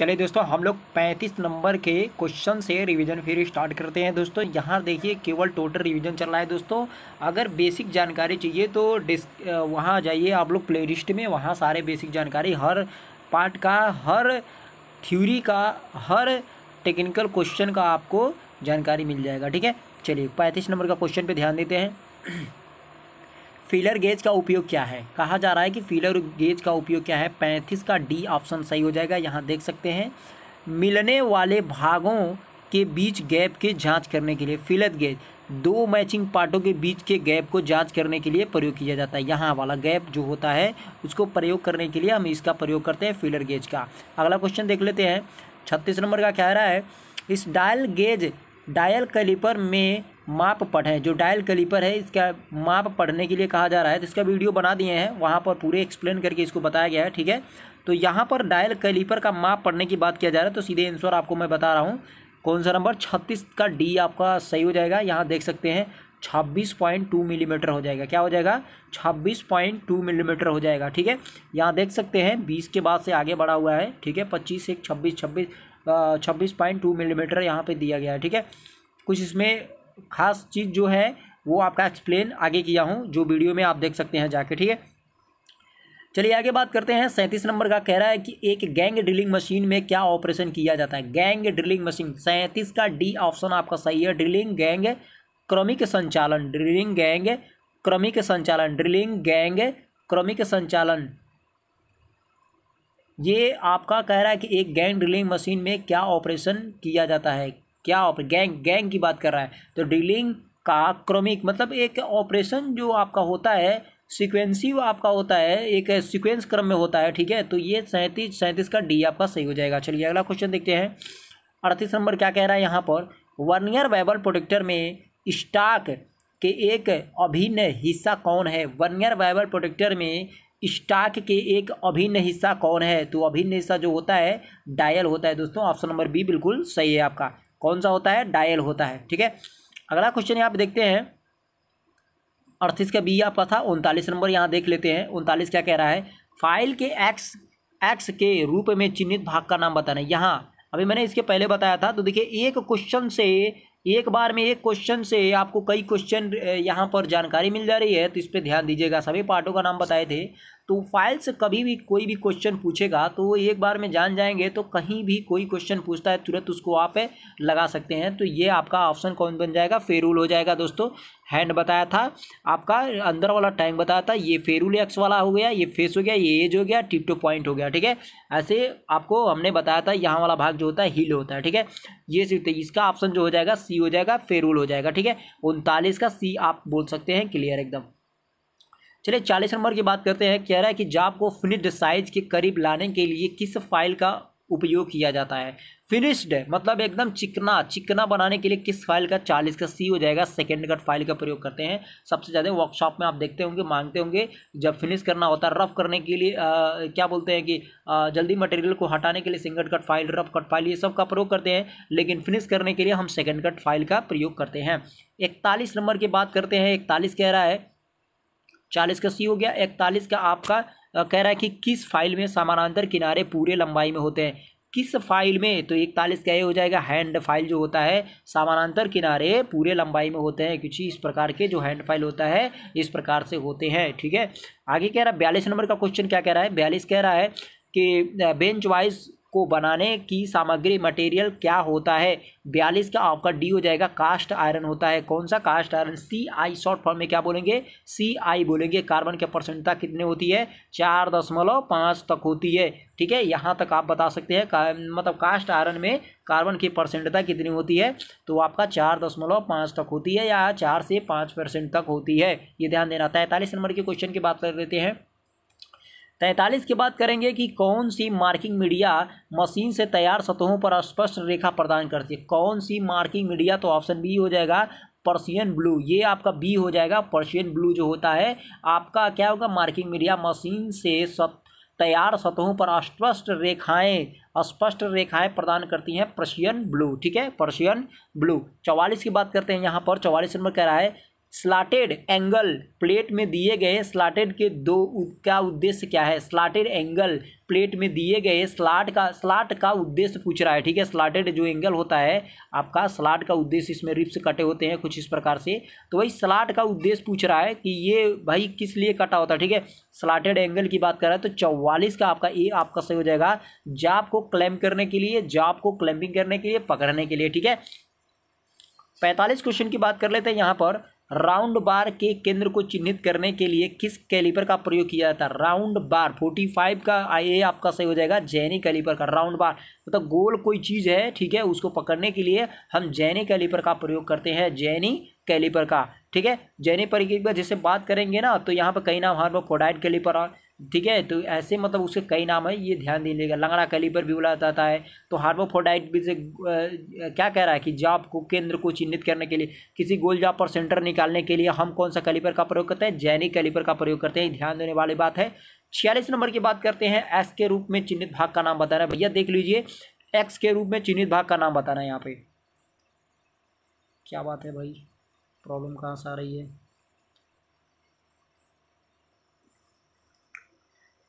चलिए दोस्तों हम लोग 35 नंबर के क्वेश्चन से रिवीजन फिर स्टार्ट करते हैं दोस्तों यहाँ देखिए केवल टोटल रिवीजन चल रहा है दोस्तों अगर बेसिक जानकारी चाहिए तो डिस्क वहाँ जाइए आप लोग प्लेलिस्ट में वहाँ सारे बेसिक जानकारी हर पार्ट का हर थ्योरी का हर टेक्निकल क्वेश्चन का आपको जानकारी मिल जाएगा ठीक है चलिए पैंतीस नंबर का क्वेश्चन पर ध्यान देते हैं फीलर गेज का उपयोग क्या है कहा जा रहा है कि फीलर गेज का उपयोग क्या है पैंतीस का डी ऑप्शन सही हो जाएगा यहाँ देख सकते हैं मिलने वाले भागों के बीच गैप की जांच करने के लिए फिलर गेज दो मैचिंग पार्टों के बीच के गैप को जांच करने के लिए प्रयोग किया जाता है यहाँ वाला गैप जो होता है उसको प्रयोग करने के लिए हम इसका प्रयोग करते हैं फिलर गेज का अगला क्वेश्चन देख लेते हैं छत्तीस नंबर का कह रहा है इस डायल गेज डायल कैलिपर में माप पढ़ें जो डायल कैलिपर है इसका माप पढ़ने के लिए कहा जा रहा है तो इसका वीडियो बना दिए हैं वहाँ पर पूरे एक्सप्लेन करके इसको बताया गया है ठीक है तो यहाँ पर डायल कैलिपर का माप पढ़ने की बात किया जा रहा है तो सीधे आंसर आपको मैं बता रहा हूँ कौन सा नंबर छत्तीस का डी आपका सही हो जाएगा यहाँ देख सकते हैं छब्बीस पॉइंट टू मिलीमीटर हो जाएगा क्या हो जाएगा छब्बीस पॉइंट टू मिलीमीटर हो जाएगा ठीक है यहाँ देख सकते हैं बीस के बाद से आगे बढ़ा हुआ है ठीक है पच्चीस एक छब्बीस छब्बीस छब्बीस पॉइंट टू मिलीमीटर यहाँ पर दिया गया है ठीक है कुछ इसमें खास चीज़ जो है वो आपका एक्सप्लेन आगे किया हूँ जो वीडियो में आप देख सकते हैं जाके ठीक है चलिए आगे बात करते हैं सैंतीस नंबर का कह रहा है कि एक गैंग ड्रिलिंग मशीन में क्या ऑपरेशन किया जाता है गैंग ड्रिलिंग मशीन सैंतीस का डी ऑप्शन आपका सही है ड्रिलिंग गैंग क्रमिक संचालन ड्रिलिंग गैंग क्रमिक संचालन ड्रिलिंग गैंग क्रमिक संचालन ये आपका कह रहा है कि एक गैंग ड्रिलिंग मशीन में क्या ऑपरेशन किया जाता है क्या ऑपर गैंग गैंग की बात कर रहा है तो ड्रिलिंग का क्रमिक मतलब एक ऑपरेशन जो आपका होता है सिक्वेंसिव आपका होता है एक सिक्वेंस क्रम में होता है ठीक है तो ये सैंतीस सैंतीस का डी आपका सही हो जाएगा चलिए अगला क्वेश्चन देखते हैं अड़तीस नंबर क्या कह रहा है यहाँ पर वर्नियर वेबल प्रोटेक्टर में स्टाक के एक अभिन्न हिस्सा कौन है वर्नियर वाइबल प्रोटेक्टर में स्टाक के एक अभिन्न हिस्सा कौन है तो अभिन्न हिस्सा जो होता है डायल होता है दोस्तों ऑप्शन नंबर बी बिल्कुल सही है आपका कौन सा होता है डायल होता है ठीक है अगला क्वेश्चन यहाँ पे देखते हैं अड़तीस का बी आपका था उनतालीस नंबर यहाँ देख लेते हैं उनतालीस क्या कह रहा है फाइल के एक्स एक्स के रूप में चिन्हित भाग का नाम बताना यहाँ अभी मैंने इसके पहले बताया था तो देखिए एक क्वेश्चन से एक बार में एक क्वेश्चन से आपको कई क्वेश्चन यहाँ पर जानकारी मिल जा रही है तो इस पर ध्यान दीजिएगा सभी पार्टों का नाम बताए थे तो फाइल से कभी भी कोई भी क्वेश्चन पूछेगा तो वो एक बार में जान जाएंगे तो कहीं भी कोई क्वेश्चन पूछता है तुरंत उसको आप लगा सकते हैं तो ये आपका ऑप्शन कौन बन जाएगा फेरूल हो जाएगा दोस्तों हैंड बताया था आपका अंदर वाला टैंक बताया था ये फेरूल एक्स वाला हो गया ये फेस हो गया ये एज हो गया टिप्टो पॉइंट हो गया ठीक है ऐसे आपको हमने बताया था यहाँ वाला भाग जो होता है हील होता है ठीक है ये सिर्फ तो इसका ऑप्शन जो हो जाएगा सी हो जाएगा फेरूल हो जाएगा ठीक है उनतालीस का सी आप बोल सकते हैं क्लियर एकदम चलिए चालीस नंबर की बात करते हैं कह रहा है कि जाप को फिनिश्ड साइज के करीब लाने के लिए किस फाइल का उपयोग किया जाता है फिनिश्ड मतलब एकदम चिकना चिकना बनाने के लिए किस फाइल का चालीस का सी हो जाएगा सेकेंड कट फाइल का प्रयोग करते हैं सबसे ज़्यादा वर्कशॉप में आप देखते होंगे मांगते होंगे जब फिनिश करना होता है रफ करने के लिए आ, क्या बोलते हैं कि आ, जल्दी मटेरियल को हटाने के लिए single cut file rough cut file ये सब का प्रयोग करते हैं लेकिन फिनिश करने के लिए हम सेकेंड कट फाइल का प्रयोग करते हैं इकतालीस नंबर की बात करते हैं इकतालीस कह रहा है चालीस का सी हो गया इकतालीस का आपका कह रहा है कि किस फाइल में समानांतर किनारे पूरे लंबाई में होते हैं किस फाइल में तो इकतालीस का ये हो जाएगा हैंड फाइल जो होता है समानांतर किनारे पूरे लंबाई में होते हैं क्योंकि इस प्रकार के जो हैंड फाइल होता है इस प्रकार से होते हैं ठीक है आगे कह रहा है बयालीस नंबर का क्वेश्चन क्या कह रहा है बयालीस कह रहा है कि बेंच वाइज को बनाने की सामग्री मटेरियल क्या होता है बयालीस का आपका डी हो जाएगा कास्ट आयरन होता है कौन सा cast iron C I short form में क्या बोलेंगे सी आई बोलेंगे कार्बन की परसेंटता कितने होती है चार दशमलव पाँच तक होती है ठीक है यहाँ तक आप बता सकते हैं का, मतलब कास्ट आयरन में कार्बन की परसेंटता कितनी होती है तो आपका चार दशमलव पाँच तक होती है या चार से पाँच परसेंट तक होती है ये ध्यान देना तैंतालीस नंबर के क्वेश्चन की बात कर लेते हैं तैंतालीस की बात करेंगे कि कौन सी मार्किंग मीडिया मशीन से तैयार सतहों पर स्पष्ट रेखा प्रदान करती है कौन सी मार्किंग मीडिया तो ऑप्शन बी हो जाएगा पर्शियन ब्लू ये आपका बी हो जाएगा पर्शियन ब्लू जो होता है आपका क्या होगा मार्किंग मीडिया मशीन से सत तैयार सतहों पर स्पष्ट रेखाएं स्पष्ट रेखाएं प्रदान करती हैं पर्शियन ब्लू ठीक है पर्शियन ब्लू चौवालीस की बात करते हैं यहाँ पर चवालीस नंबर कह रहा है स्लाटेड एंगल प्लेट में दिए गए स्लाटेड के दो का उद्देश्य क्या है स्लाटेड एंगल प्लेट में दिए गए स्लाट का स्लाट का उद्देश्य पूछ रहा है ठीक है स्लाटेड जो एंगल होता है आपका स्लाट का उद्देश्य इसमें रिप्स कटे होते हैं कुछ इस प्रकार से तो वही स्लाट का उद्देश्य पूछ रहा है कि ये भाई किस लिए कटा होता है ठीक है स्लाटेड एंगल की बात कर रहा है तो चौवालीस का आपका ए आपका सही हो जाएगा जाप को क्लैम करने के लिए जाप को क्लैम्पिंग करने के लिए पकड़ने के लिए ठीक है पैंतालीस क्वेश्चन की बात कर लेते हैं यहाँ पर राउंड बार के केंद्र को चिन्हित करने के लिए किस कैलिपर का प्रयोग किया जाता है राउंड बार फोर्टी फाइव का आई आपका सही हो जाएगा जैनी कैलिपर का राउंड बार मतलब तो गोल कोई चीज़ है ठीक है उसको पकड़ने के लिए हम जैनी कैलिपर का प्रयोग करते हैं जैनी कैलिपर का ठीक है जैनी पर जैसे बात करेंगे ना तो यहाँ पर कई नाम वहाँ पर फोडाइट कैलिपर और ठीक है तो ऐसे मतलब उसके कई नाम है ये ध्यान दीजिएगा लंगड़ा कैलिपर भी बुलाया जाता है तो हार्मोफोडाइट भी से क्या कह रहा है कि जाप को केंद्र को चिन्हित करने के लिए किसी गोल जाप पर सेंटर निकालने के लिए हम कौन सा कैलिपर का प्रयोग करते हैं जैनिक कैलिपर का प्रयोग करते हैं ध्यान देने वाली बात है छियालीस नंबर की बात करते हैं एस के रूप में चिन्हित भाग का नाम बताना है भैया देख लीजिए एक्स के रूप में चिन्हित भाग का नाम बताना है यहाँ पे क्या बात है भाई प्रॉब्लम कहाँ से आ रही है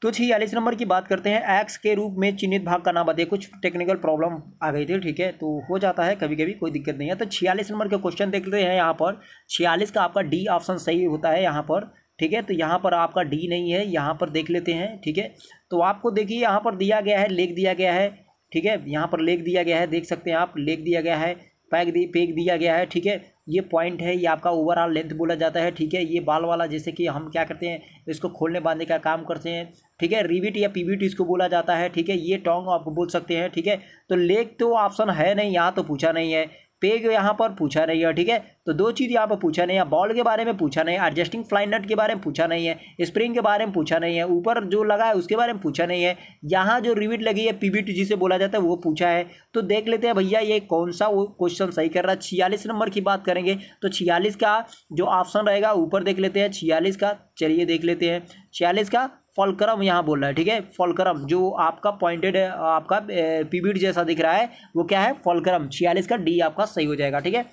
तो छियालीस नंबर की बात करते हैं एक्स के रूप में चिन्हित भाग का नाम बताइए कुछ टेक्निकल प्रॉब्लम आ गई थी ठीक है तो हो जाता है कभी कभी कोई दिक्कत नहीं है तो छियालीस नंबर के क्वेश्चन देखते हैं यहाँ पर छियालीस का आपका डी ऑप्शन सही होता है यहाँ पर ठीक है तो यहाँ पर आपका डी नहीं है यहाँ पर देख लेते हैं ठीक है तो आपको देखिए यहाँ पर दिया गया है लेख दिया गया है ठीक है यहाँ पर लेख दिया गया है देख सकते हैं आप लेख दिया गया है फेंक दी फेंक दिया गया है ठीक है ये पॉइंट है ये आपका ओवरऑल लेंथ बोला जाता है ठीक है ये बाल वाला जैसे कि हम क्या करते हैं इसको खोलने बांधने का काम करते हैं ठीक है रिविट या पीविट इसको बोला जाता है ठीक है ये टोंग आप बोल सकते हैं ठीक है तो लेग तो ऑप्शन है नहीं यहाँ तो पूछा नहीं है पेग यहाँ पर पूछा नहीं है ठीक है तो दो चीज़ यहाँ पर पूछा नहीं है बॉल के बारे में पूछा नहीं है एडजस्टिंग फ्लाइन नट के बारे में पूछा नहीं है स्प्रिंग के बारे में पूछा नहीं है ऊपर जो लगा है उसके बारे में पूछा नहीं है यहाँ जो रिविट लगी है पीबीट जिसे बोला जाता है वो पूछा है तो देख लेते हैं भैया ये कौन सा वो क्वेश्चन सही कर रहा है छियालीस नंबर की बात करेंगे तो छियालीस का जो ऑप्शन रहेगा ऊपर देख लेते हैं छियालीस का चलिए देख लेते हैं छियालीस का फॉलक्रम यहाँ बोल रहा है ठीक है फॉलक्रम जो आपका पॉइंटेड आपका पीबीड जैसा दिख रहा है वो क्या है फॉलक्रम छियालीस का डी आपका सही हो जाएगा ठीक है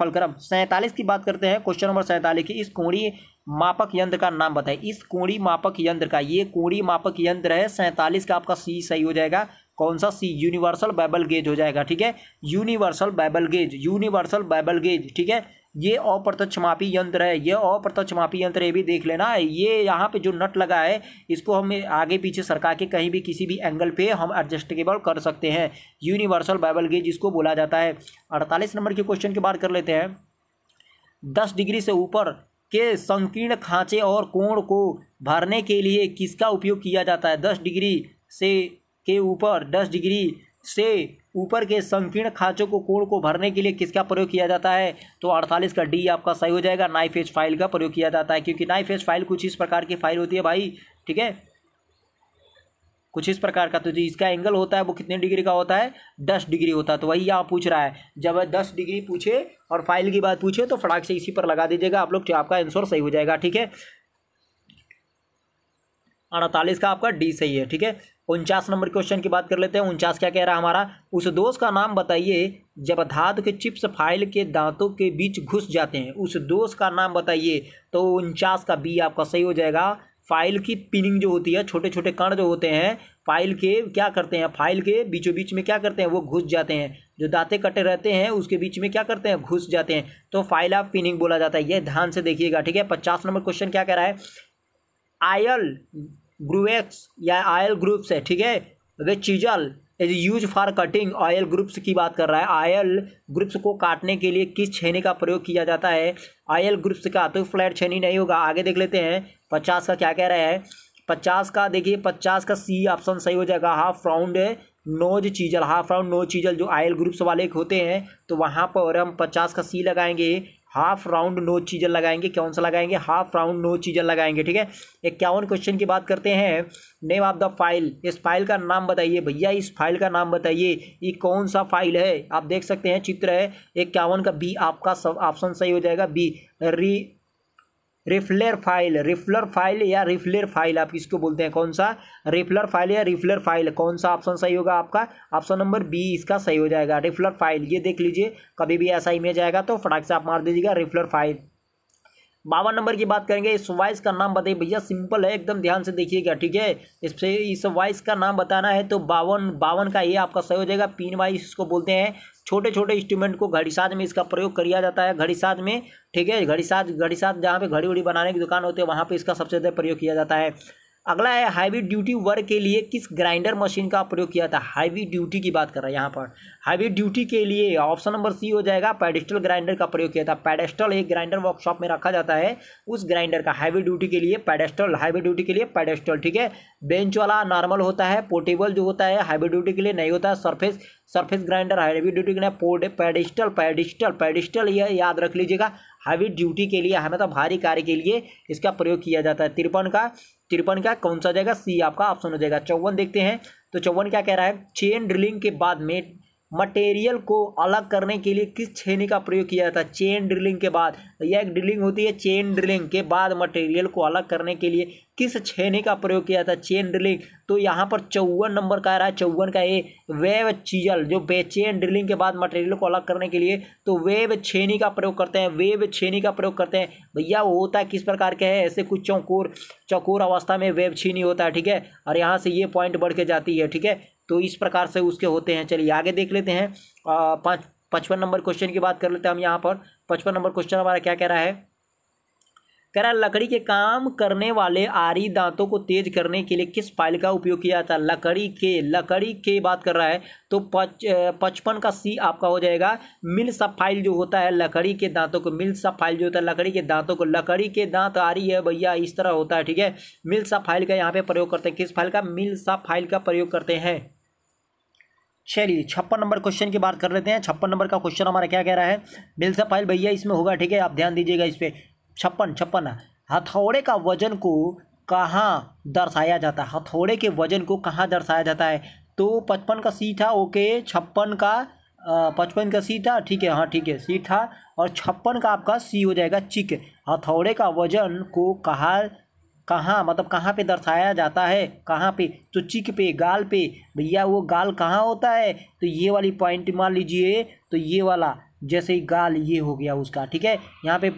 फलक्रम सैंतालीस की बात करते हैं क्वेश्चन नंबर सैंतालीस की इस कोणीय मापक यंत्र का नाम बताए इस कोणीय मापक यंत्र का ये कोणीय मापक यंत्र है सैंतालीस का आपका सी सही हो जाएगा कौन सा सी यूनिवर्सल बाइबल गेज हो जाएगा ठीक है universal bevel gauge universal bevel gauge ठीक है ये अप्रत्यक्षमापी यंत्र है ये अप्रत्यक्षमापी यंत्र ये भी देख लेना है ये यहाँ पे जो नट लगा है इसको हम आगे पीछे सरका के कहीं भी किसी भी एंगल पे हम एडजस्टेबल कर सकते हैं यूनिवर्सल बाइबल गेज इसको बोला जाता है अड़तालीस नंबर के क्वेश्चन की बात कर लेते हैं दस डिग्री से ऊपर के संकीर्ण खांचे और कोण को भरने के लिए किसका उपयोग किया जाता है दस डिग्री से के ऊपर दस डिग्री से ऊपर के संकीर्ण खांचों को कोण को भरने के लिए किसका प्रयोग किया जाता है तो 48 का डी आपका सही हो जाएगा नाइफ एज फाइल का प्रयोग किया जाता है क्योंकि नाइफ एज फाइल कुछ इस प्रकार की फाइल होती है भाई ठीक है कुछ इस प्रकार का तो जो इसका एंगल होता है वो कितने डिग्री का होता है दस डिग्री होता है तो वही यहाँ पूछ रहा है जब दस डिग्री पूछे और फाइल की बात पूछे तो फटाक से इसी पर लगा दीजिएगा आप लोग तो आपका आंसर सही हो जाएगा ठीक है अड़तालीस का आपका डी सही है ठीक है उनचास नंबर क्वेश्चन की बात कर लेते हैं उनचास क्या कह रहा है हमारा उस दोष का नाम बताइए जब धातु के चिप्स फाइल के दांतों के बीच घुस जाते हैं उस दोष का नाम बताइए तो उनचास का बी आपका सही हो जाएगा फाइल की पिनिंग जो होती है छोटे छोटे कण जो होते हैं फाइल के क्या करते हैं फाइल के बीचों बीच में क्या करते हैं वो घुस जाते हैं जो दांते कटे रहते हैं उसके बीच में क्या करते हैं घुस जाते हैं तो फाइल ऑफ पिनिंग बोला जाता है ये ध्यान से देखिएगा ठीक है पचास नंबर क्वेश्चन क्या कह रहा है आयल ग्रुवेक्स या आयल ग्रुप्स है ठीक है वे chisel is use for cutting oil grooves की बात कर रहा है आयल ग्रुप्स को काटने के लिए किस छेनी का प्रयोग किया जाता है आयल ग्रुप्स का तो फ्लैट छेनी नहीं होगा आगे देख लेते हैं पचास का क्या कह रहा है पचास का देखिए पचास का सी ऑप्शन सही हो जाएगा half round nose chisel half round nose chisel जो आयल ग्रुप्स वाले होते हैं तो वहाँ पर हम पचास का सी लगाएंगे हाफ राउंड नो चीजें लगाएंगे कौन सा लगाएंगे हाफ राउंड नो चीजें लगाएंगे ठीक है इक्यावन क्वेश्चन की बात करते हैं नेम ऑफ द फाइल इस फाइल का नाम बताइए भैया इस फाइल का नाम बताइए ये कौन सा फाइल है आप देख सकते हैं चित्र है इक्यावन का बी आपका ऑप्शन सही हो जाएगा बी री रिफ्लेर फाइल रिफ्लर फाइल या रिफ्लर फाइल आप इसको बोलते हैं कौन सा रिफ्लर फाइल या रिफ्लेर फाइल कौन सा ऑप्शन सही होगा आपका ऑप्शन नंबर बी इसका सही हो जाएगा रिफ्लर फाइल ये देख लीजिए कभी भी ऐसा इमेज आएगा तो फटाक से आप मार दीजिएगा रिफ्लर फाइल बावन नंबर की बात करेंगे इस वॉइस का नाम बताइए भैया सिंपल है एकदम ध्यान से देखिएगा ठीक है इससे इस वॉइस का नाम बताना है तो बावन बावन का ये आपका सही हो जाएगा पीन वाइस इसको बोलते हैं छोटे छोटे इंस्ट्रूमेंट को घड़ीसाज में इसका प्रयोग किया जाता है घड़ीसाज में ठीक है घड़ीसाज घड़ीसाज जहाँ पे घड़ी उड़ी बनाने की दुकान होती है वहाँ पे इसका सबसे ज़्यादा प्रयोग किया जाता है अगला है हैवी ड्यूटी वर्क के लिए किस ग्राइंडर मशीन का प्रयोग किया था हैवी ड्यूटी की बात कर रहा है यहाँ पर हैवी ड्यूटी के लिए ऑप्शन नंबर सी हो जाएगा पेडेस्टल ग्राइंडर का प्रयोग किया था पेडेस्टल एक ग्राइंडर वर्कशॉप में रखा जाता है उस ग्राइंडर का हैवी ड्यूटी के लिए पेडेस्टल हैवी ड्यूटी के लिए पेडेस्टल ठीक है बेंच वाला नॉर्मल होता है पोर्टेबल जो होता है हैवी ड्यूटी के लिए नहीं होता है surface surface grinder heavy duty के लिए पेडिस्टल पेडिस्टल पेडिस्टल यह याद रख लीजिएगा हैवी ड्यूटी के लिए हमें तो भारी कार्य के लिए इसका प्रयोग किया जाता है तिरपन का तिरपन का कौन सा जाएगा सी आपका ऑप्शन हो जाएगा चौवन देखते हैं तो चौवन क्या कह रहा है चेन ड्रिलिंग के बाद में मटेरियल को अलग करने के लिए किस छेनी का प्रयोग किया जाता है चेन ड्रिलिंग के बाद यह एक ड्रिलिंग होती है चेन ड्रिलिंग के बाद मटेरियल को अलग करने के लिए किस छेनी का प्रयोग किया जाता है चेन ड्रिलिंग तो यहाँ पर चौवन नंबर का आ रहा है चौवन का ए वेव चीजल जो चेन ड्रिलिंग के बाद मटेरियल को अलग करने के लिए तो वेव छेनी का प्रयोग करते हैं वेव छेनी का प्रयोग करते हैं भैया होता है किस प्रकार के है ऐसे कुछ चौकोर चौकोर अवस्था में वेव छीनी होता है ठीक है और यहाँ से ये पॉइंट बढ़ के जाती है ठीक है तो इस प्रकार से उसके होते हैं चलिए आगे देख लेते हैं पाँच पचपन नंबर क्वेश्चन की बात कर लेते हैं हम यहाँ पर पचपन नंबर क्वेश्चन हमारा क्या कह रहा है करा लकड़ी के काम करने वाले आरी दांतों को तेज करने के लिए किस फाइल का उपयोग किया जाता है लकड़ी के लकड़ी के बात कर रहा है तो पच पचपन का सी आपका हो जाएगा मिल सब फाइल जो होता है लकड़ी के दांतों को मिल सब फाइल जो होता है लकड़ी के दांतों को लकड़ी के दांत आरी है भैया इस तरह होता है ठीक है मिल सब फाइल का यहाँ पे प्रयोग करते हैं किस फाइल का मिल सब फाइल का प्रयोग करते हैं चलिए छप्पन नंबर क्वेश्चन की बात कर लेते हैं छप्पन नंबर का क्वेश्चन हमारा क्या कह रहा है मिल सब फाइल भैया इसमें होगा ठीक है आप ध्यान दीजिएगा इस पर छप्पन छप्पन हथौड़े का वजन को कहाँ दर्शाया जाता है हथौड़े के वजन को कहाँ दर्शाया जाता है तो पचपन का सी था ओके छप्पन का पचपन का सी था ठीक है हाँ ठीक है सी था और छप्पन का आपका सी हो जाएगा चिक हथौड़े का वजन को कहा कहाँ मतलब कहाँ पे दर्शाया जाता है कहाँ पे तो चिक पे गाल पे भैया वो गाल कहाँ होता है तो ये वाली पॉइंट मान लीजिए तो ये वाला जैसे ही गाल ये हो गया उसका ठीक है यहाँ पे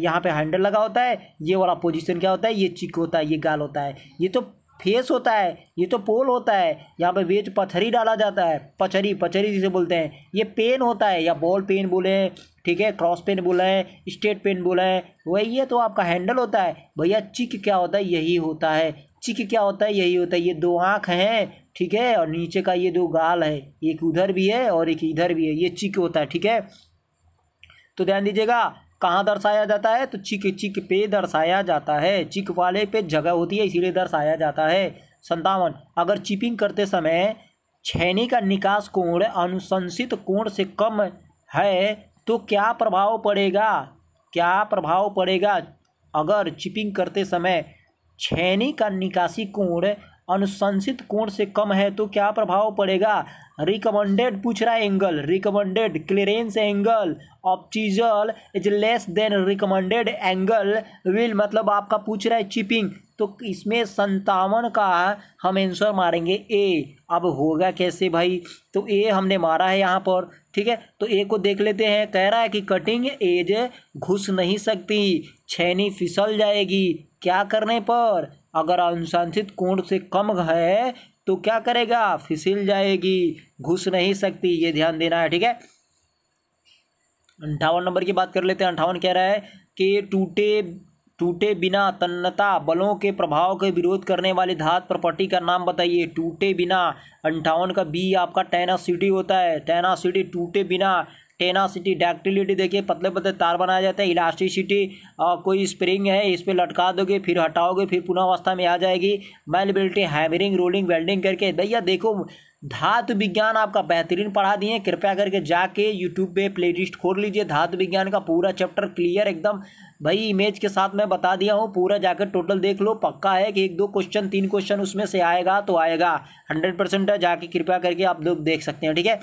यहाँ पे हैंडल लगा होता है ये वाला पोजीशन क्या होता है ये चिक होता है ये गाल होता है ये तो फेस होता है ये तो पोल होता है यहाँ पे वेज पथरी डाला जाता है पचरी पचरी जिसे बोलते हैं ये पेन होता है या बॉल पेन बोले ठीक है क्रॉस पेन बोला है स्टेट पेन बोला है वही ये तो आपका हैंडल होता है भैया चिक क्या होता है यही होता है चिक क्या होता है यही होता है ये दो आँख हैं ठीक है और नीचे का ये दो गाल है एक उधर भी है और एक इधर भी है ये चिक होता है ठीक है तो ध्यान दीजिएगा कहाँ दर्शाया जाता है तो चिक चिक पे दर्शाया जाता है चिक वाले पे जगह होती है इसीलिए दर्शाया जाता है संतावन अगर चिपिंग करते समय छैनी का निकास कोण अनुशंसित कोण से कम है तो क्या प्रभाव पड़ेगा क्या प्रभाव पड़ेगा अगर चिपिंग करते समय छैनी का निकासी कोण अनुशंसित कोण से कम है तो क्या प्रभाव पड़ेगा रिकमेंडेड पूछ रहा है एंगल रिकमेंडेड क्लियरेंस एंगल ऑप्टिजल is less than recommended angle will मतलब आपका पूछ रहा है चिपिंग तो इसमें संतावन का हम आंसर मारेंगे ए अब होगा कैसे भाई तो ए हमने मारा है यहाँ पर ठीक है तो ए को देख लेते हैं कह रहा है कि कटिंग एज घुस नहीं सकती छैनी फिसल जाएगी क्या करने पर अगर अनुशंसित कोण से कम है तो क्या करेगा फिसल जाएगी घुस नहीं सकती ये ध्यान देना है ठीक है अंठावन नंबर की बात कर लेते हैं अंठावन कह रहा है कि टूटे टूटे बिना तन्नता बलों के प्रभाव के विरोध करने वाली धात प्रॉपर्टी का नाम बताइए टूटे बिना अंठावन का बी आपका टेनासिटी होता है टेनासिटी टूटे बिना टेनासिटी डैक्टिलिटी देखिए पतले पतले तार बनाया जाता है इलास्टिसिटी कोई स्प्रिंग है इस पर लटका दोगे फिर हटाओगे फिर पुनः अवस्था में आ जाएगी मेलेबिलिटी हैमरिंग रोलिंग वेल्डिंग करके भैया देखो धातु विज्ञान आपका बेहतरीन पढ़ा दिए कृपया करके जाके यूट्यूब पे प्लेलिस्ट खोल लीजिए धातु विज्ञान का पूरा चैप्टर क्लियर एकदम भाई इमेज के साथ मैं बता दिया हूँ पूरा जाकर टोटल देख लो पक्का है कि एक दो क्वेश्चन तीन क्वेश्चन उसमें से आएगा तो आएगा हंड्रेड परसेंट है जाके कृपया करके आप लोग देख सकते हैं ठीक है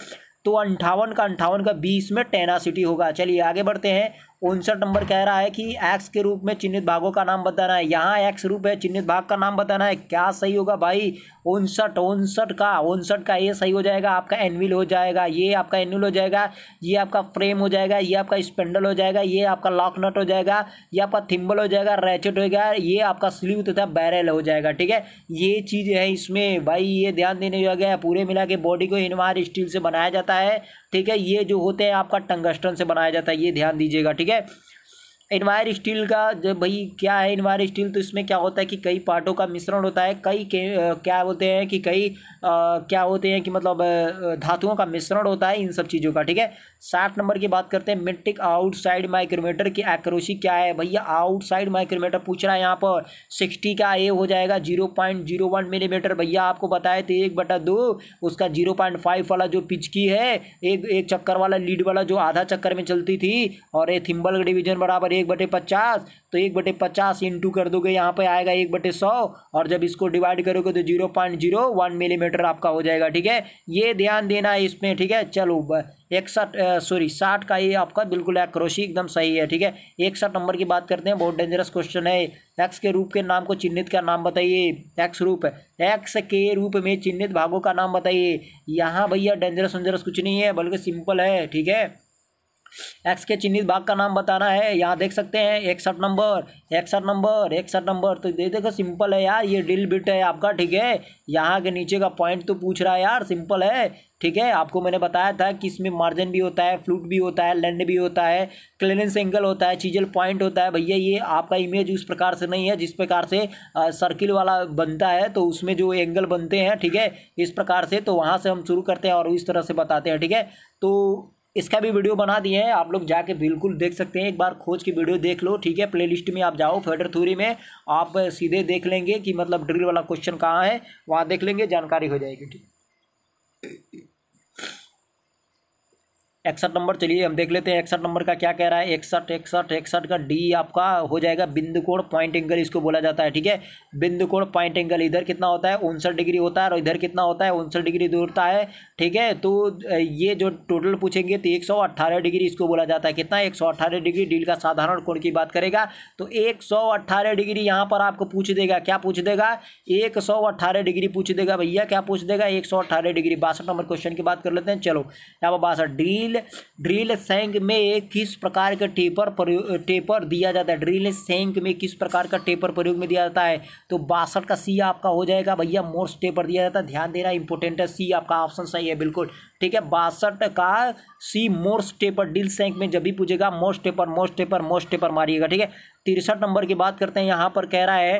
तो अंठावन का अंठावन का बीस में टेनासिटी होगा चलिए आगे बढ़ते हैं उनसठ नंबर कह रहा है कि एक्स के रूप में चिन्हित भागों का नाम बताना है यहाँ एक्स रूप है चिन्हित भाग का नाम बताना है क्या सही होगा भाई उनसठ उनसठ का उनसठ का ये सही हो जाएगा आपका एनविल हो जाएगा ये आपका एनविल हो जाएगा ये आपका फ्रेम हो जाएगा ये आपका स्पेंडल हो जाएगा ये आपका लॉक नट हो जाएगा ये आपका थिम्बल हो जाएगा रैचेट हो जाएगा ये आपका स्लीव तथा बैरल हो जाएगा ठीक है ये चीज़ है इसमें भाई ये ध्यान देने जो है पूरे मिला के बॉडी को इनवार स्टील से बनाया जाता है ठीक है ये जो होते हैं आपका टंगस्टन से बनाया जाता है ये ध्यान दीजिएगा ठीक है इन्वायर स्टील का जब भाई क्या है इन्वायर स्टील तो इसमें क्या होता है कि कई पार्टों का मिश्रण होता है कई के क्या बोलते हैं कि कई क्या होते हैं कि मतलब धातुओं का मिश्रण होता है इन सब चीज़ों का ठीक है साठ नंबर की बात करते हैं मिट्टिक आउटसाइड माइक्रोमीटर की एक्रोसी क्या है भैया आउटसाइड माइक्रोमीटर पूछ रहा है यहाँ पर सिक्सटी का ए हो जाएगा zero point zero one millimetre भैया आपको बताए थे तो एक बटा दो उसका जीरो पॉइंट फाइव वाला जो पिचकी है एक एक चक्कर वाला लीड वाला जो आधा चक्कर में चलती थी और ये थिम्बल डिवीजन बराबर एक बटे पचास तो एक बटे पचास इंटू कर दोगे यहाँ पर आएगा एक बटे सौ और जब इसको डिवाइड करोगे तो zero point zero one millimetre आपका हो जाएगा ठीक है ये ध्यान देना है इसमें ठीक है चलो इकसठ सॉरी साठ का ये आपका बिल्कुल एक क्रोशी एकदम सही है ठीक है इकसठ नंबर की बात करते हैं बहुत डेंजरस क्वेश्चन है एक्स के रूप के नाम को चिन्हित का नाम बताइए एक्स रूप एक्स के रूप में चिन्हित भागों का नाम बताइए यहाँ भैया डेंजरस वेंजरस कुछ नहीं है बल्कि सिंपल है ठीक है एक्स के चिन्हित भाग का नाम बताना है यहाँ देख सकते हैं एकसठ नंबर एकसठ नंबर एकसठ नंबर तो ये देखो सिंपल है यार ये डिल बिट है आपका ठीक है यहाँ के नीचे का पॉइंट तो पूछ रहा है यार सिंपल है ठीक है आपको मैंने बताया था कि इसमें मार्जिन भी होता है फ्लूट भी होता है लैंड भी होता है क्लियरेंस एंगल होता है चीजल पॉइंट होता है भैया ये आपका इमेज उस प्रकार से नहीं है जिस प्रकार से सर्किल वाला बनता है तो उसमें जो एंगल बनते हैं ठीक है इस प्रकार से तो वहाँ से हम शुरू करते हैं और इस तरह से बताते हैं ठीक है तो इसका भी वीडियो बना दिए हैं आप लोग जाके बिल्कुल देख सकते हैं एक बार खोज के वीडियो देख लो ठीक है प्लेलिस्ट में आप जाओ फेडर थ्योरी में आप सीधे देख लेंगे कि मतलब ड्रिल वाला क्वेश्चन कहाँ है वहाँ देख लेंगे जानकारी हो जाएगी ठीक है इकसठ नंबर चलिए हम देख लेते हैं इकसठ नंबर का क्या कह रहा है इकसठ इकसठ इकसठ का डी आपका हो जाएगा बिंदु कोण पॉइंट एंगल इसको बोला जाता है ठीक है बिंदु कोण पॉइंट एंगल इधर कितना होता है उनसठ डिग्री होता है और इधर कितना होता है उनसठ डिग्री दूरता है ठीक है तो ये जो टोटल पूछेंगे तो एक सौ अट्ठारह डिग्री इसको बोला जाता है कितना एक सौ अट्ठारह डिग्री डील का साधारण कोण की बात करेगा तो एक सौ अट्ठारह डिग्री यहाँ पर आपको पूछ देगा क्या पूछ देगा एक सौ अट्ठारह डिग्री पूछ देगा भैया क्या पूछ देगा एक सौ अट्ठारह डिग्री बासठ नंबर क्वेश्चन की बात कर लेते हैं चलो यहाँ पर बासठ डील ड्रिल ड्रिल सेंग में किस प्रकार का टेपर प्रयोग टेपर दिया जाता है ड्रिल सेंग में किस प्रकार का टेपर प्रयोग में दिया जाता है तो बासठ का सी आपका हो जाएगा भैया मोर्स टेपर दिया जाता है ध्यान देना इंपॉर्टेंट है सी आपका ऑप्शन सही है बिल्कुल ठीक है बासठ का सी मोर्स टेपर ड्रिल सेंक में जब भी पूछेगा Morse taper Morse taper Morse taper मारिएगा ठीक है तिरसठ नंबर की बात करते हैं यहाँ पर कह रहा है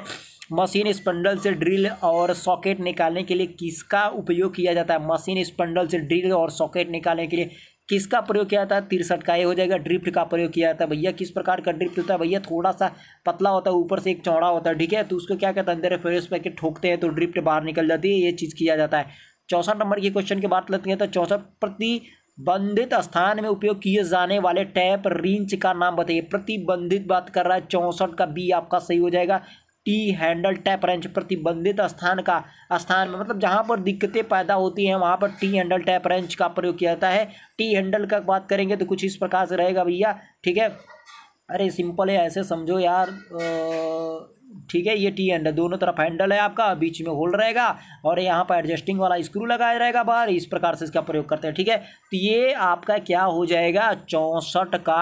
मशीन स्पंडल से ड्रिल और सॉकेट निकालने के लिए किसका उपयोग किया जाता है मशीन स्पंडल से ड्रिल और सॉकेट निकालने के लिए किसका प्रयोग किया जाता है तिरसठ का ये हो जाएगा ड्रिफ्ट का प्रयोग किया जाता है भैया किस प्रकार का ड्रिफ्ट होता है भैया थोड़ा सा पतला होता है ऊपर से एक चौड़ा होता है ठीक है तो उसको क्या कहते हैं अंदर फ्रेश पैकेट ठोकते हैं तो ड्रिफ्ट बाहर निकल जाती है ये चीज़ किया जाता है चौसठ नंबर के क्वेश्चन की बात लेते हैं तो चौसठ प्रतिबंधित स्थान में उपयोग किए जाने वाले टैप रिंच का नाम बताइए प्रतिबंधित बात कर रहा है चौंसठ का बी आपका सही हो जाएगा टी हैंडल टैप रेंच प्रतिबंधित स्थान का स्थान में मतलब जहाँ पर दिक्कतें पैदा होती हैं वहाँ पर टी हैंडल टैप रेंच का प्रयोग किया जाता है टी हैंडल का बात करेंगे तो कुछ इस प्रकार से रहेगा भैया ठीक है अरे सिंपल है ऐसे समझो यार आ... ठीक है ये टी हैंडल दोनों तरफ हैंडल है आपका बीच में होल रहेगा और यहाँ पर एडजस्टिंग वाला स्क्रू लगाया रहेगा बाहर इस प्रकार से इसका प्रयोग करते हैं ठीक है तो ये आपका क्या हो जाएगा चौंसठ का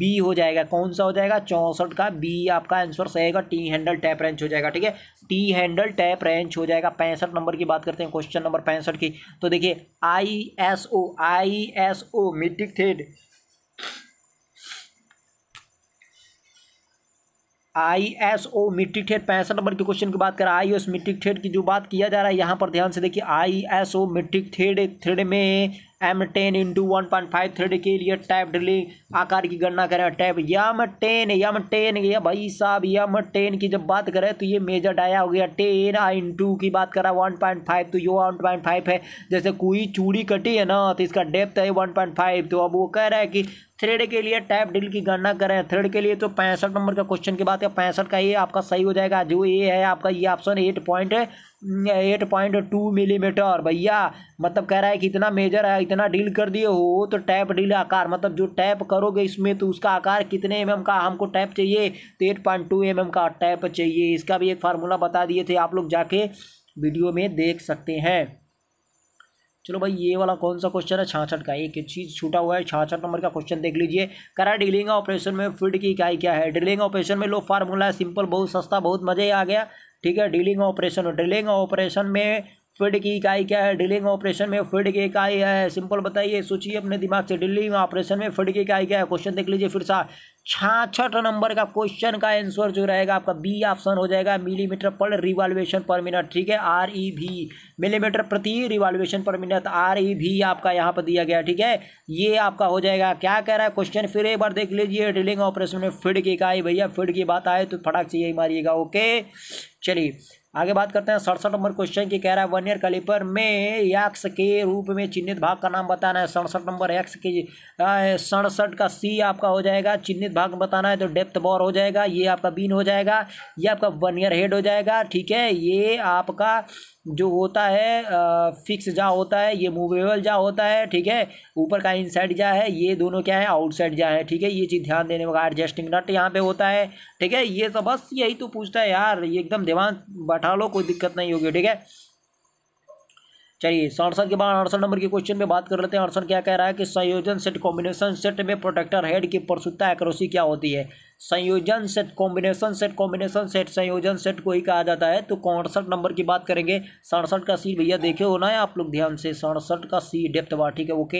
बी हो जाएगा कौन सा हो जाएगा चौंसठ का बी आपका आंसर सही रहेगा टी हैंडल टैप रेंच हो जाएगा ठीक है टी हैंडल टैप रेंच हो जाएगा पैंसठ नंबर की बात करते हैं क्वेश्चन नंबर पैंसठ की तो देखिए आई एस ओ आई एस ओ मिट्टिक थेड आई एस ओ मिट्टी ठेर पैंसठ नंबर के क्वेश्चन की बात करें आई एस मिट्टी ठेर की जो बात किया जा रहा है यहाँ पर ध्यान से देखिए आई S O metric thread thread में M ten into one point five thread के लिए टैप ड्रिलिंग आकार की गणना करें tap M ten M ten या भाई साहब यम टेन की जब बात करें तो ये मेजर डाया हो गया टेन आई इंटू की बात करा वन पॉइंट फाइव तो ये वन पॉइंट फाइव है जैसे कोई चूड़ी कटी है ना तो इसका डेप्थ है वन पॉइंट फाइव तो अब वो कह रहा है कि थ्रेड के लिए टैप डील की गणना करें थ्रेड के लिए तो पैंसठ नंबर का क्वेश्चन की बात है पैंसठ का ये आपका सही हो जाएगा जो ये है आपका ये option eight point eight point two millimetre भैया मतलब कह रहा है कि इतना मेजर है इतना डील कर दिए हो तो टैप डील आकार मतलब जो टैप करोगे इसमें तो उसका आकार कितने एम mm का हमको टैप चाहिए तो eight point two M M का टैप चाहिए इसका भी एक फार्मूला बता दिए थे आप लोग जाके वीडियो में देख सकते हैं चलो भाई ये वाला कौन सा क्वेश्चन है छाछठ का एक चीज़ छूटा हुआ है छाछठ नंबर का क्वेश्चन देख लीजिए करा ड्रिलिंग ऑपरेशन में फील्ड की इकाई क्या है ड्रिलिंग ऑपरेशन में लो फार्मूला है सिंपल बहुत सस्ता बहुत मजे आ गया ठीक है ड्रिलिंग ऑपरेशन ड्रिलिंग ऑपरेशन में फील्ड की इकाई क्या है ड्रिलिंग ऑपरेशन में फील्ड की इकाई है सिंपल बताइए सोचिए अपने दिमाग से ड्रिलिंग ऑपरेशन में फील्ड की इकाई क्या है क्वेश्चन देख लीजिए फिर सा छाछठ नंबर का क्वेश्चन का आंसर जो रहेगा आपका बी ऑप्शन हो जाएगा मिलीमीटर पर रिवाल्वेशन पर मिनट ठीक है आर ई भी मिलीमीटर प्रति रिवाल्वेशन पर मिनट आर ई भी आपका यहाँ पर दिया गया ठीक है ये आपका हो जाएगा क्या कह रहा है क्वेश्चन फिर एक बार देख लीजिए ड्रिलिंग ऑपरेशन में फीड की कहा भैया फीड की बात आए तो फटाक से यही मारिएगा ओके चलिए आगे बात करते हैं सड़सठ नंबर क्वेश्चन की कह रहा है वन ईयर कैलिपर में यक्स के रूप में चिन्हित भाग का नाम बताना है सड़सठ नंबर एक्स के सड़सठ का सी आपका हो जाएगा चिन्हित भाग बताना है तो डेप्थ बॉर हो जाएगा ये आपका बीन हो जाएगा ये आपका वन ईयर हेड हो जाएगा ठीक है ये आपका जो होता है आ, फिक्स जा होता है ये मूवेबल जा होता है ठीक है ऊपर का इनसाइड जा है ये दोनों क्या है आउटसाइड जा है ठीक है ये चीज़ ध्यान देने वाला एडजस्टिंग नट यहाँ पे होता है ठीक है ये सब तो बस यही तो पूछता है यार ये एकदम देवांश बैठा लो कोई दिक्कत नहीं होगी ठीक है चलिए सड़सठ के बाद अड़सठ नंबर के क्वेश्चन में बात कर लेते हैं अड़सठ क्या कह रहा है कि संयोजन सेट कॉम्बिनेशन सेट में प्रोटेक्टर हेड की प्रसुता एक्रोसी क्या होती है संयोजन set combination set combination set संयोजन सेट को ही कहा जाता है तो सड़सठ नंबर की बात करेंगे सड़सठ का सी भैया देखे हो ना है आप लोग ध्यान से सड़सठ का सी डेप्थ बार ठीक है ओके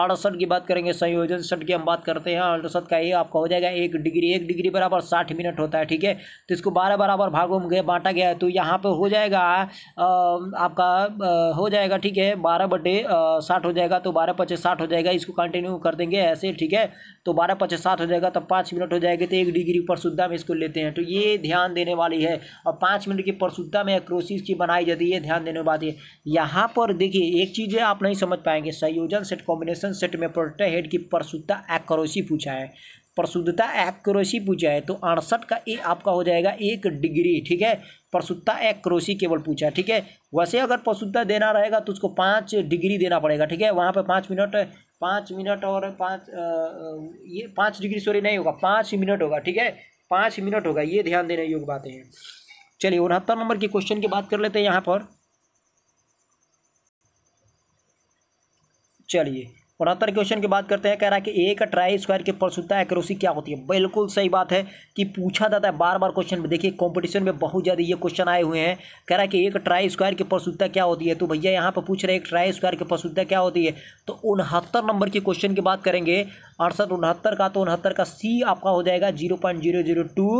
अड़सठ की बात करेंगे संयोजन सेट की हम बात करते हैं अड़सठ का ये आपका हो जाएगा एक डिग्री एक डिग्री बराबर साठ मिनट होता है ठीक है तो इसको बारह बराबर भागों में बांटा गया है तो यहाँ पर हो जाएगा आपका हो जाएगा ठीक है बारह बटे साठ हो जाएगा तो बारह पचे साठ हो जाएगा इसको कंटिन्यू कर देंगे ऐसे ठीक है तो बारह पचे साठ हो जाएगा तब पाँच मिनट हो जाएगी तो एक डिग्री परशुद्धा में इसको लेते हैं तो ये ध्यान देने वाली है और पाँच मिनट की परशुद्धा में क्रोसिस की बनाई जाती है ध्यान देने वाली है यहाँ पर देखिए एक चीज़ आप नहीं समझ पाएंगे संयोजन सेट कॉम्बिनेशन सेट में प्रोडक्ट हेड की परशुद्धा एक्रोसी पूछा है प्रशुद्धता एक्यूरेसी पूछा है तो अड़सठ का ए आपका हो जाएगा एक डिग्री ठीक है प्रशुद्धता एक्रोसी केवल पूछा ठीक है वैसे अगर प्रशुद्धता देना रहेगा तो उसको पाँच डिग्री देना पड़ेगा ठीक है वहाँ पर पाँच मिनट पाँच मिनट और पाँच ये पाँच डिग्री सॉरी नहीं होगा पाँच मिनट होगा ठीक है पाँच मिनट होगा ये ध्यान देने योग्य बातें हैं चलिए उनहत्तर नंबर के क्वेश्चन की बात कर लेते हैं यहाँ पर चलिए उनहत्तर क्वेश्चन की बात करते हैं कह रहा है कि एक ट्राई स्क्वायर की प्रसुद्धता एक्यूरेसी क्या होती है बिल्कुल सही बात है कि पूछा जाता है बार बार क्वेश्चन में देखिए कॉम्पिटिशन में बहुत ज़्यादा ये क्वेश्चन आए हुए हैं कह रहा है कि एक ट्राई स्क्वायर की प्रसुद्धता क्या होती है तो भैया यहाँ पर पूछ रहे एक ट्राई स्क्वायर की प्रसुद्धता क्या होती है तो उनहत्तर नंबर की क्वेश्चन की बात करेंगे अड़सठ उनहत्तर का तो उनहत्तर का सी आपका हो जाएगा zero point zero zero two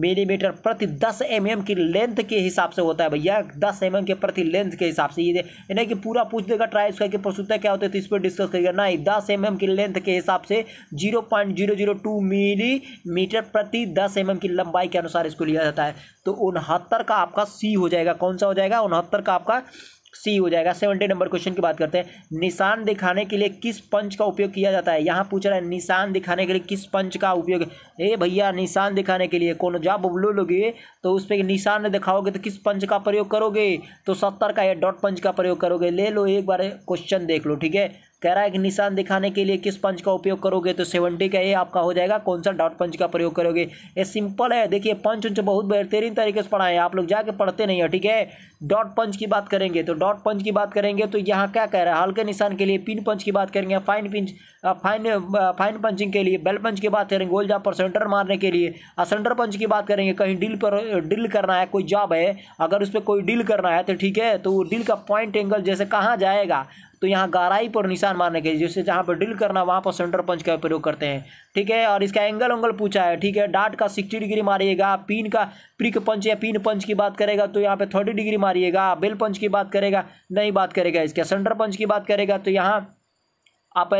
millimetre प्रति दस एम एम की लेंथ के हिसाब से होता है भैया दस एम एम के प्रति लेंथ के हिसाब से ये यानी कि पूरा पूछ देगा ट्राई उसका कि प्रसुता क्या होता है तो इस पर डिस्कस करिएगा ना दस एम एम की लेंथ के हिसाब से zero point zero zero two millimetre प्रति दस एम एम की लंबाई के अनुसार इसको लिया जाता है तो उनहत्तर का आपका सी हो जाएगा कौन सा हो जाएगा उनहत्तर का आपका सी हो जाएगा सेवेंटी नंबर क्वेश्चन की बात करते हैं निशान दिखाने के लिए किस पंच का उपयोग किया जाता है यहाँ पूछ रहा है निशान दिखाने के लिए किस पंच का उपयोग ए भैया निशान दिखाने के लिए कौन जब लोगे तो उस पर निशान दिखाओगे तो किस पंच का प्रयोग करोगे तो सत्तर का या डॉट पंच का प्रयोग करोगे ले लो एक बार क्वेश्चन देख लो ठीक है कह रहा है कि निशान दिखाने के लिए किस पंच का उपयोग करोगे तो सेवेंटी का ये आपका हो जाएगा कौन सा डॉट पंच का प्रयोग करोगे ये सिंपल है देखिए पंच उंच बहुत बेहतरीन तरीके से पढ़ाए आप लोग जाके पढ़ते नहीं है ठीक है डॉट पंच की बात करेंगे तो डॉट पंच की बात करेंगे तो यहाँ क्या कह रहा है हल्के निशान के लिए पिन पंच की बात करेंगे fine punch fine fine punching के लिए बेल पंच की बात करेंगे गोल जाप पर सेंटर मारने के लिए सेंटर पंच की बात करेंगे कहीं डील पर डील करना है कोई जॉब है अगर उस पर कोई डील करना है तो ठीक है तो वो डील का पॉइंट एंगल जैसे कहाँ जाएगा तो यहाँ गहराई पर निशान मारने के जैसे जहाँ पर ड्रिल करना वहाँ पर सेंटर पंच का प्रयोग करते हैं ठीक है और इसका एंगल उंगल पूछा है ठीक है डाट का सिक्सटी डिग्री मारिएगा पिन का प्रिक पंच या पिन पंच की बात करेगा तो यहाँ पर थर्टी डिग्री मारिएगा बेल पंच की बात करेगा नहीं बात करेगा इसका सेंटर पंच की बात करेगा तो यहाँ आप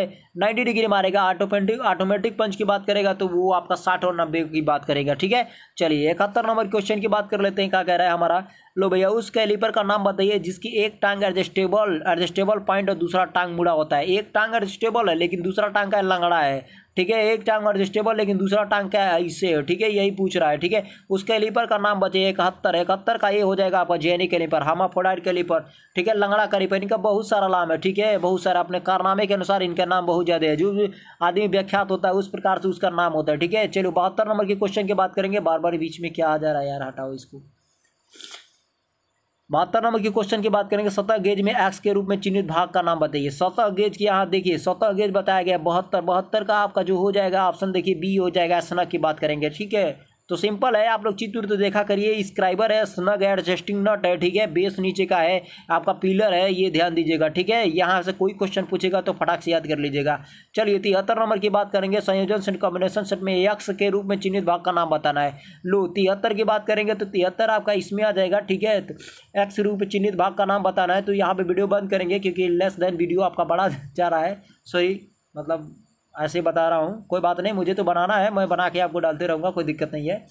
90 डिग्री मारेगा ऑटोमेटिक ऑटोमेटिक पंच की बात करेगा तो वो आपका 60 और 90 की बात करेगा ठीक है चलिए इकहत्तर नंबर क्वेश्चन की बात कर लेते हैं क्या कह रहा है हमारा लो भैया उस कैलीपर का नाम बताइए जिसकी एक टांग एडजस्टेबल एडजस्टेबल पॉइंट और दूसरा टांग मुड़ा होता है एक टांग एडजस्टेबल है लेकिन दूसरा टांग का लंगड़ा है ठीक है एक टांग एडजस्टेबल लेकिन दूसरा टांग क्या है इससे ठीक है यही पूछ रहा है ठीक है उसके लीपर का नाम बचे इकहत्तर इकहत्तर का ये हो जाएगा आपका जेनी e के लीपर हामा फोडाइड के लीपर ठीक है लंगड़ा का लीपर इनका बहुत सारा नाम है ठीक है बहुत सारा अपने कारनामे के अनुसार इनका नाम बहुत ज़्यादा है जो आदमी व्याख्यात होता है उस प्रकार से उसका नाम होता है ठीक है चलो बहत्तर नंबर के क्वेश्चन की बात करेंगे बार बार बीच में क्या आ जा रहा है यार हटाओ इसको बहत्तर नंबर के क्वेश्चन की बात करेंगे सतह गेज में एक्स के रूप में चिन्हित भाग का नाम बताइए सतह गेज की यहाँ देखिए सतह गेज बताया गया बहत्तर बहत्तर का आपका जो हो जाएगा ऑप्शन देखिए बी हो जाएगा स्नक की बात करेंगे ठीक है तो सिंपल है आप लोग चित्र तो देखा करिए स्क्राइबर है स्नग है एडजस्टिंग नट है ठीक है बेस नीचे का है आपका पिलर है ये ध्यान दीजिएगा ठीक है यहाँ से कोई क्वेश्चन पूछेगा तो फटाक से याद कर लीजिएगा चलिए तिहत्तर नंबर की बात करेंगे संयोजन सेट कॉम्बिनेशन सेट में यक्स के रूप में चिन्हित भाग का नाम बताना है लो तिहत्तर की बात करेंगे तो तिहत्तर आपका इसमें आ जाएगा ठीक है एक्स तो रूप में चिन्हित भाग का नाम बताना है तो यहाँ पर वीडियो बंद करेंगे क्योंकि लेस देन वीडियो आपका बड़ा जा रहा है सॉरी मतलब ऐसे बता रहा हूँ कोई बात नहीं मुझे तो बनाना है मैं बना के आपको डालते रहूँगा कोई दिक्कत नहीं है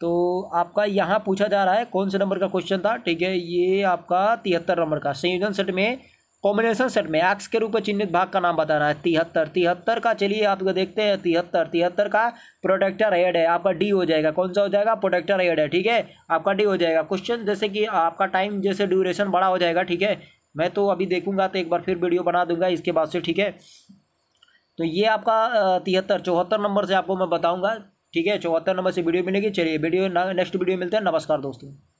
तो आपका यहाँ पूछा जा रहा है कौन से नंबर का क्वेश्चन था ठीक है ये आपका तिहत्तर नंबर का संयोजन सेट में कॉम्बिनेशन सेट में एक्स के रूप में चिन्हित भाग का नाम बताना है तिहत्तर तिहत्तर का चलिए आप देखते हैं तिहत्तर तिहत्तर का प्रोटेक्टर हेड है आपका डी हो जाएगा कौन सा हो जाएगा प्रोटेक्टर हेड है ठीक है आपका डी हो जाएगा क्वेश्चन जैसे कि आपका टाइम जैसे ड्यूरेशन बड़ा हो जाएगा ठीक है मैं तो अभी देखूंगा तो एक बार फिर वीडियो बना दूंगा इसके बाद से ठीक है तो ये आपका तिहत्तर चौहत्तर नंबर से आपको मैं बताऊँगा ठीक है चौहत्तर नंबर से वीडियो मिलेगी चलिए वीडियो नेक्स्ट वीडियो मिलते हैं नमस्कार दोस्तों